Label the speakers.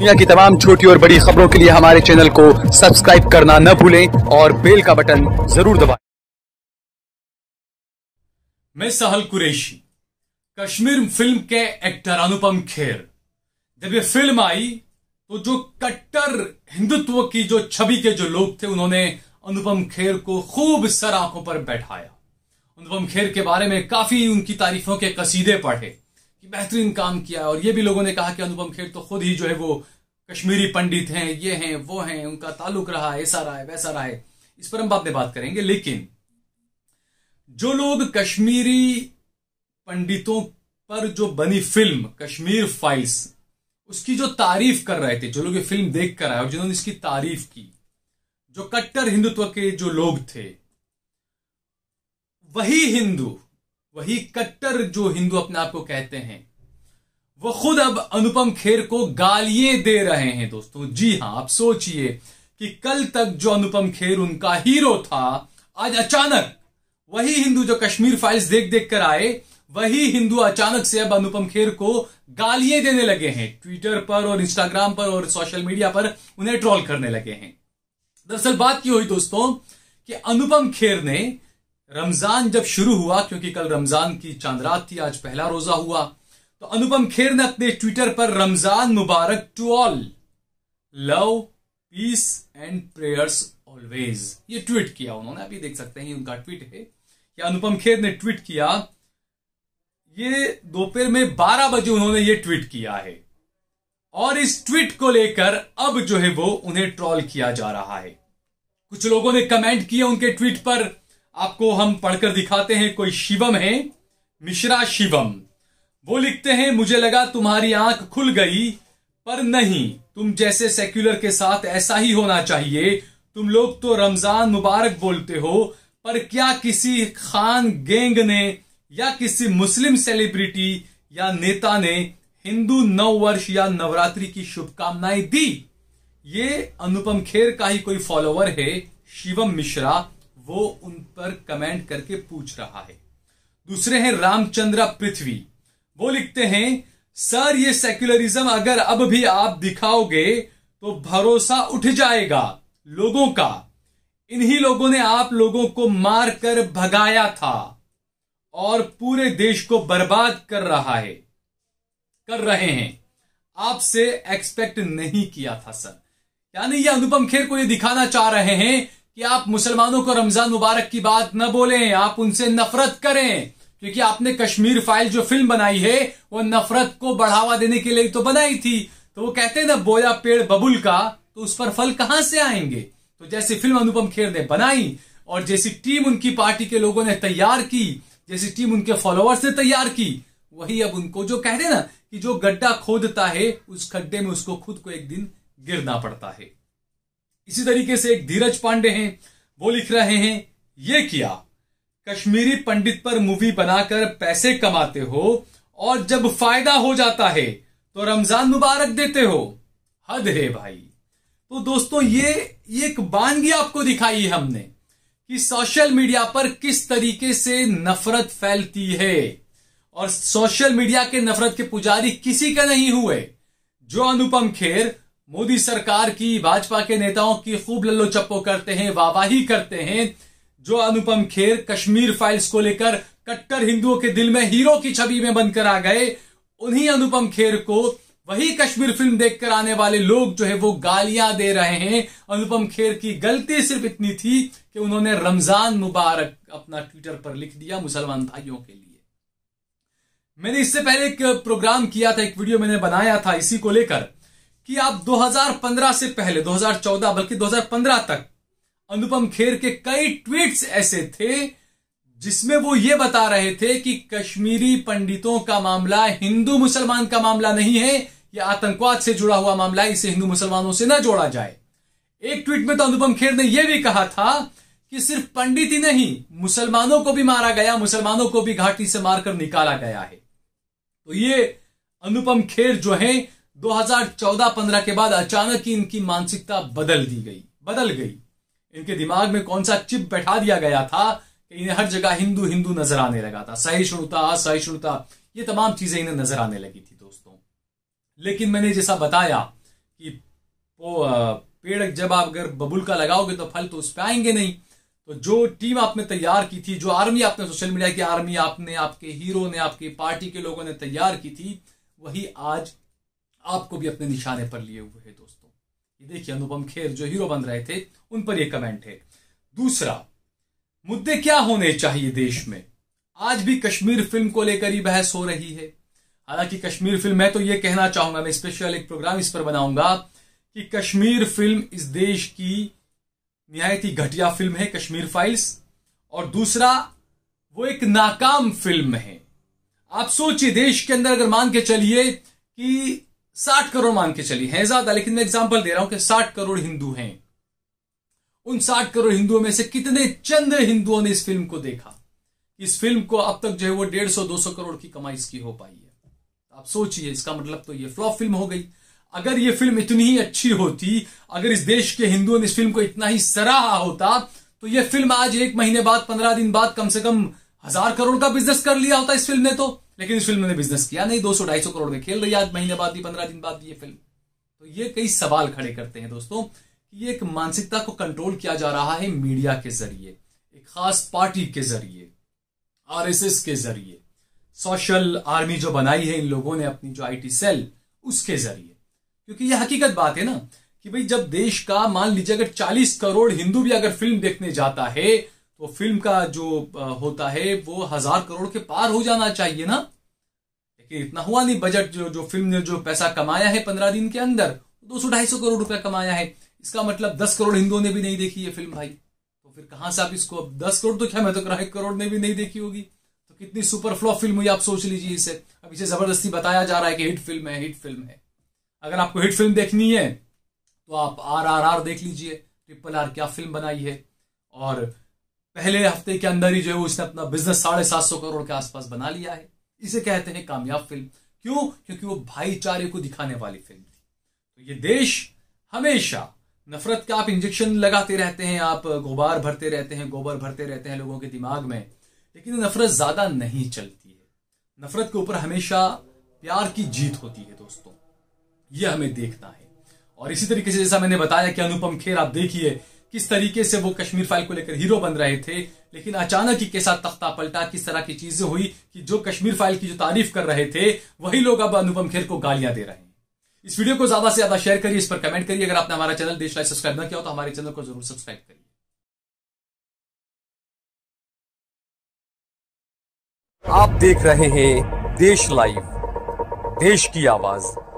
Speaker 1: दुनिया की तमाम छोटी और बड़ी खबरों के लिए हमारे चैनल को सब्सक्राइब करना न भूलें और बेल का बटन जरूर दबाएं। मैं सहल कुरेशी कश्मीर फिल्म के एक्टर अनुपम खेर जब ये फिल्म आई तो जो कट्टर हिंदुत्व की जो छवि के जो लोग थे उन्होंने अनुपम खेर को खूब सर आंखों पर बैठाया अनुपम खेर के बारे में काफी उनकी तारीफों के कसीदे पढ़े बेहतरीन काम किया और ये भी लोगों ने कहा कि अनुपम खेर तो खुद ही जो है वो कश्मीरी पंडित हैं ये हैं वो हैं उनका ताल्लुक रहा है ऐसा रहा है वैसा रहा है इस पर हम बाद में बात करेंगे लेकिन जो लोग कश्मीरी पंडितों पर जो बनी फिल्म कश्मीर फाइल्स उसकी जो तारीफ कर रहे थे जो लोग ये फिल्म देख कर आए और जिन्होंने इसकी तारीफ की जो कट्टर हिंदुत्व के जो लोग थे वही हिंदू वही कट्टर जो हिंदू अपने आप को कहते हैं वो खुद अब अनुपम खेर को गालिये दे रहे हैं दोस्तों जी हां आप सोचिए कि कल तक जो अनुपम खेर उनका हीरो था आज अचानक वही हिंदू जो कश्मीर फाइल्स देख देख कर आए वही हिंदू अचानक से अब अनुपम खेर को गालियां देने लगे हैं ट्विटर पर और इंस्टाग्राम पर और सोशल मीडिया पर उन्हें ट्रोल करने लगे हैं दरअसल बात की हुई दोस्तों कि अनुपम खेर ने रमजान जब शुरू हुआ क्योंकि कल रमजान की चांदरात थी आज पहला रोजा हुआ तो अनुपम खेर ने अपने ट्विटर पर रमजान मुबारक to all love peace and prayers always ये ट्वीट किया उन्होंने अभी देख सकते हैं उनका ट्वीट है कि अनुपम खेर ने ट्वीट किया ये दोपहर में 12 बजे उन्होंने ये ट्वीट किया है और इस ट्वीट को लेकर अब जो है वो उन्हें ट्रॉल किया जा रहा है कुछ लोगों ने कमेंट किया उनके ट्वीट पर आपको हम पढ़कर दिखाते हैं कोई शिवम है मिश्रा शिवम वो लिखते हैं मुझे लगा तुम्हारी आंख खुल गई पर नहीं तुम जैसे सेक्युलर के साथ ऐसा ही होना चाहिए तुम लोग तो रमजान मुबारक बोलते हो पर क्या किसी खान गैंग ने या किसी मुस्लिम सेलिब्रिटी या नेता ने हिंदू नव वर्ष या नवरात्रि की शुभकामनाएं दी ये अनुपम खेर का ही कोई फॉलोवर है शिवम मिश्रा वो उन पर कमेंट करके पूछ रहा है दूसरे हैं रामचंद्र पृथ्वी वो लिखते हैं सर ये सेक्युलरिज्म अगर अब भी आप दिखाओगे तो भरोसा उठ जाएगा लोगों का इन्हीं लोगों ने आप लोगों को मारकर भगाया था और पूरे देश को बर्बाद कर रहा है कर रहे हैं आपसे एक्सपेक्ट नहीं किया था सर यानी ये अनुपम खेर को ये दिखाना चाह रहे हैं कि आप मुसलमानों को रमजान मुबारक की बात न बोलें आप उनसे नफरत करें क्योंकि आपने कश्मीर फाइल जो फिल्म बनाई है वो नफरत को बढ़ावा देने के लिए तो बनाई थी तो वो कहते हैं ना बोया पेड़ बबुल का तो उस पर फल कहां से आएंगे तो जैसी फिल्म अनुपम खेर ने बनाई और जैसी टीम उनकी पार्टी के लोगों ने तैयार की जैसी टीम उनके फॉलोअर्स ने तैयार की वही अब उनको जो कहते ना कि जो गड्ढा खोदता है उस खड्डे में उसको खुद को एक दिन गिरना पड़ता है इसी तरीके से एक धीरज पांडे हैं वो लिख रहे हैं ये किया कश्मीरी पंडित पर मूवी बनाकर पैसे कमाते हो और जब फायदा हो जाता है तो रमजान मुबारक देते हो हद है भाई तो दोस्तों ये एक बानगी आपको दिखाई है हमने कि सोशल मीडिया पर किस तरीके से नफरत फैलती है और सोशल मीडिया के नफरत के पुजारी किसी का नहीं हुए जो अनुपम खेर मोदी सरकार की भाजपा के नेताओं की खूब लल्लो चप्पो करते हैं वाहवाही करते हैं जो अनुपम खेर कश्मीर फाइल्स को लेकर कट्टर हिंदुओं के दिल में हीरो की छवि में बनकर आ गए उन्हीं अनुपम खेर को वही कश्मीर फिल्म देखकर आने वाले लोग जो है वो गालियां दे रहे हैं अनुपम खेर की गलती सिर्फ इतनी थी कि उन्होंने रमजान मुबारक अपना ट्विटर पर लिख दिया मुसलमान भाइयों के लिए मैंने इससे पहले एक प्रोग्राम किया था एक वीडियो मैंने बनाया था इसी को लेकर कि आप 2015 से पहले 2014 बल्कि 2015 तक अनुपम खेर के कई ट्वीट्स ऐसे थे जिसमें वो ये बता रहे थे कि कश्मीरी पंडितों का मामला हिंदू मुसलमान का मामला नहीं है यह आतंकवाद से जुड़ा हुआ मामला है इसे हिंदू मुसलमानों से ना जोड़ा जाए एक ट्वीट में तो अनुपम खेर ने यह भी कहा था कि सिर्फ पंडित ही नहीं मुसलमानों को भी मारा गया मुसलमानों को भी घाटी से मारकर निकाला गया है तो ये अनुपम खेर जो है 2014-15 के बाद अचानक ही इनकी मानसिकता बदल दी गई बदल गई इनके दिमाग में कौन सा चिप बैठा दिया गया था कि इन्हें हर जगह हिंदू हिंदू नजर आने लगा था सहिष्णुता असहिष्णुता ये तमाम चीजें इन्हें नजर आने लगी थी दोस्तों लेकिन मैंने जैसा बताया कि वो पेड़ जब आप अगर बबुल का लगाओगे तो फल तो उस पर आएंगे नहीं तो जो टीम आपने तैयार की थी जो आर्मी आपने सोशल मीडिया की आर्मी आपने आपके हीरो ने आपकी पार्टी के लोगों ने तैयार की थी वही आज आपको भी अपने निशाने पर लिए हुए है दोस्तों ये देखिए अनुपम खेर जो हीरो बन रहे थे उन पर यह कमेंट है दूसरा मुद्दे क्या होने चाहिए देश में आज भी कश्मीर फिल्म को लेकर ही बहस हो रही है हालांकि कश्मीर फिल्म मैं तो यह कहना चाहूंगा मैं स्पेशल एक प्रोग्राम इस पर बनाऊंगा कि कश्मीर फिल्म इस देश की निहायत ही घटिया फिल्म है कश्मीर फाइल्स और दूसरा वो एक नाकाम फिल्म है आप सोचिए देश के अंदर अगर मान के चलिए कि साठ करोड़ मान के चलिए है ज्यादा लेकिन मैं एग्जाम्पल दे रहा हूं कि साठ करोड़ हिंदू हैं उन साठ करोड़ हिंदुओं में से कितने चंद हिंदुओं ने इस फिल्म को देखा इस फिल्म को अब तक जो है वो डेढ़ सौ दो सौ करोड़ की कमाई इसकी हो पाई है आप सोचिए इसका मतलब तो ये फ्लॉप फिल्म हो गई अगर ये फिल्म इतनी ही अच्छी होती अगर इस देश के हिंदुओं ने इस फिल्म को इतना ही सराहा होता तो ये फिल्म आज एक महीने बाद पंद्रह दिन बाद कम से कम हजार करोड़ का बिजनेस कर लिया होता इस फिल्म ने तो लेकिन इस फिल्म ने बिजनेस किया नहीं दो सौ ढाई सौ करोड़ में खेल रही है आज महीने बाद ही पंद्रह दिन बाद ये फिल्म तो ये कई सवाल खड़े करते हैं दोस्तों कि एक मानसिकता को कंट्रोल किया जा रहा है मीडिया के जरिए एक खास पार्टी के जरिए आरएसएस के जरिए सोशल आर्मी जो बनाई है इन लोगों ने अपनी जो आईटी सेल उसके जरिए क्योंकि यह हकीकत बात है ना कि भाई जब देश का मान लीजिए अगर 40 करोड़ हिंदू भी अगर फिल्म देखने जाता है तो फिल्म का जो होता है वो हजार करोड़ के पार हो जाना चाहिए ना लेकिन इतना हुआ नहीं बजट जो जो फिल्म ने जो पैसा कमाया है पंद्रह दिन के अंदर दो सौ ढाई सौ करोड़ रुपया कमाया है इसका मतलब दस करोड़ हिंदुओं ने भी नहीं देखी ये फिल्म भाई तो फिर कहां से आप इसको अब दस करोड़ तो क्या मैं तो करा एक करोड़ ने भी नहीं देखी होगी तो कितनी सुपर फ्लॉप फिल्म हुई आप सोच लीजिए इसे अब इसे जबरदस्ती बताया जा रहा है कि हिट फिल्म है हिट फिल्म है अगर आपको हिट फिल्म देखनी है तो आप आर आर आर देख लीजिए ट्रिपल आर क्या फिल्म बनाई है और पहले हफ्ते के अंदर ही जो है वो इसने अपना बिजनेस साढ़े सात सौ करोड़ के आसपास बना लिया है इसे कहते हैं कामयाब फिल्म क्यों क्योंकि वो भाईचारे को दिखाने वाली फिल्म थी तो ये देश हमेशा नफरत का आप इंजेक्शन लगाते रहते हैं आप गोबार भरते रहते हैं गोबर भरते रहते हैं लोगों के दिमाग में लेकिन नफरत ज्यादा नहीं चलती है नफरत के ऊपर हमेशा प्यार की जीत होती है दोस्तों ये हमें देखना है और इसी तरीके से जैसा मैंने बताया कि अनुपम खेर आप देखिए किस तरीके से वो कश्मीर फाइल को लेकर हीरो बन रहे थे लेकिन अचानक ही के साथ तख्ता पलटा किस तरह की चीजें हुई कि जो कश्मीर फाइल की जो तारीफ कर रहे थे वही लोग अब अनुपम खेर को गालियां दे रहे हैं इस वीडियो को ज्यादा से ज्यादा शेयर करिए इस पर कमेंट करिए अगर आपने हमारा चैनल देश लाइव सब्सक्राइब न किया हो तो हमारे चैनल को जरूर सब्सक्राइब करिए आप देख रहे हैं देश लाइव देश की आवाज़